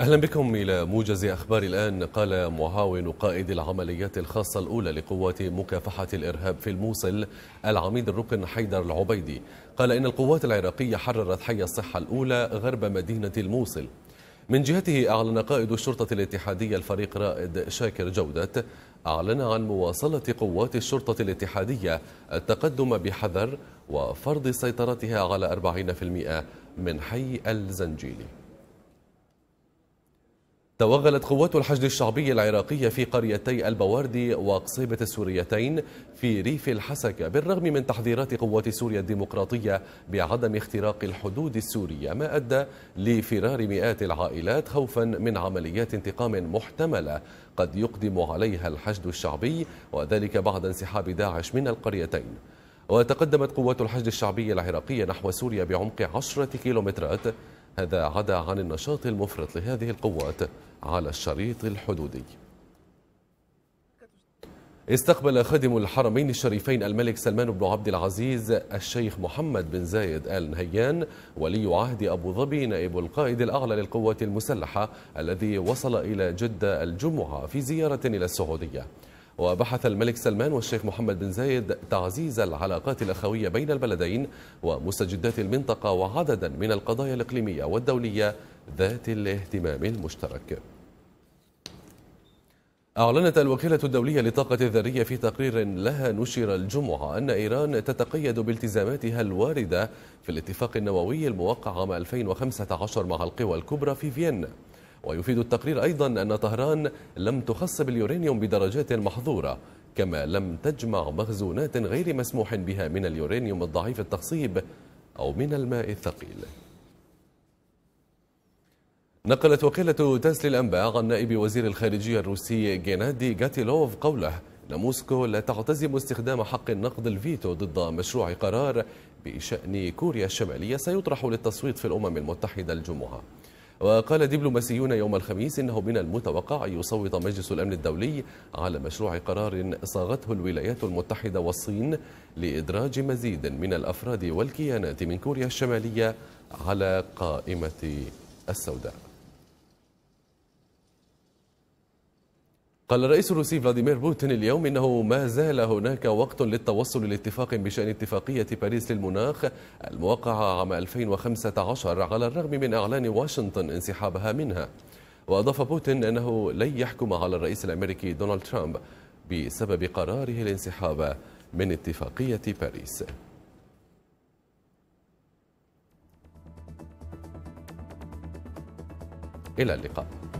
أهلا بكم إلى موجز أخبار الآن قال معاون قائد العمليات الخاصة الأولى لقوات مكافحة الإرهاب في الموصل العميد الركن حيدر العبيدي قال إن القوات العراقية حررت حي الصحة الأولى غرب مدينة الموصل من جهته أعلن قائد الشرطة الاتحادية الفريق رائد شاكر جودة أعلن عن مواصلة قوات الشرطة الاتحادية التقدم بحذر وفرض سيطرتها على 40% من حي الزنجيلي توغلت قوات الحشد الشعبي العراقي في قريتي البواردي وقصيبة السوريتين في ريف الحسكة بالرغم من تحذيرات قوات سوريا الديمقراطية بعدم اختراق الحدود السورية ما أدى لفرار مئات العائلات خوفا من عمليات انتقام محتملة قد يقدم عليها الحشد الشعبي وذلك بعد انسحاب داعش من القريتين وتقدمت قوات الحشد الشعبي العراقي نحو سوريا بعمق عشرة كيلومترات هذا عدا عن النشاط المفرط لهذه القوات على الشريط الحدودي استقبل خادم الحرمين الشريفين الملك سلمان بن عبد العزيز الشيخ محمد بن زايد آل نهيان ولي عهد أبو ظبي نائب القائد الأعلى للقوات المسلحة الذي وصل إلى جدة الجمعة في زيارة إلى السعودية وبحث الملك سلمان والشيخ محمد بن زايد تعزيز العلاقات الأخوية بين البلدين ومستجدات المنطقة وعددا من القضايا الإقليمية والدولية ذات الاهتمام المشترك أعلنت الوكالة الدولية للطاقة الذرية في تقرير لها نشر الجمعة أن إيران تتقيد بالتزاماتها الواردة في الاتفاق النووي الموقع عام 2015 مع القوى الكبرى في فيينا ويفيد التقرير أيضا أن طهران لم تخصب اليورانيوم بدرجات محظورة كما لم تجمع مخزونات غير مسموح بها من اليورانيوم الضعيف التخصيب أو من الماء الثقيل نقلت وكالة تاس للأنباء عن نائب وزير الخارجية الروسي جينادي جاتيلوف قوله أن موسكو لا تعتزم استخدام حق النقد الفيتو ضد مشروع قرار بشأن كوريا الشمالية سيطرح للتصويت في الأمم المتحدة الجمعة وقال دبلوماسيون يوم الخميس إنه من المتوقع أن يصوت مجلس الأمن الدولي على مشروع قرار صاغته الولايات المتحدة والصين لإدراج مزيد من الأفراد والكيانات من كوريا الشمالية على قائمة السوداء قال الرئيس الروسي فلاديمير بوتين اليوم انه ما زال هناك وقت للتوصل لاتفاق بشان اتفاقيه باريس للمناخ الموقعه عام 2015 على الرغم من اعلان واشنطن انسحابها منها. واضاف بوتين انه لن يحكم على الرئيس الامريكي دونالد ترامب بسبب قراره الانسحاب من اتفاقيه باريس. الى اللقاء.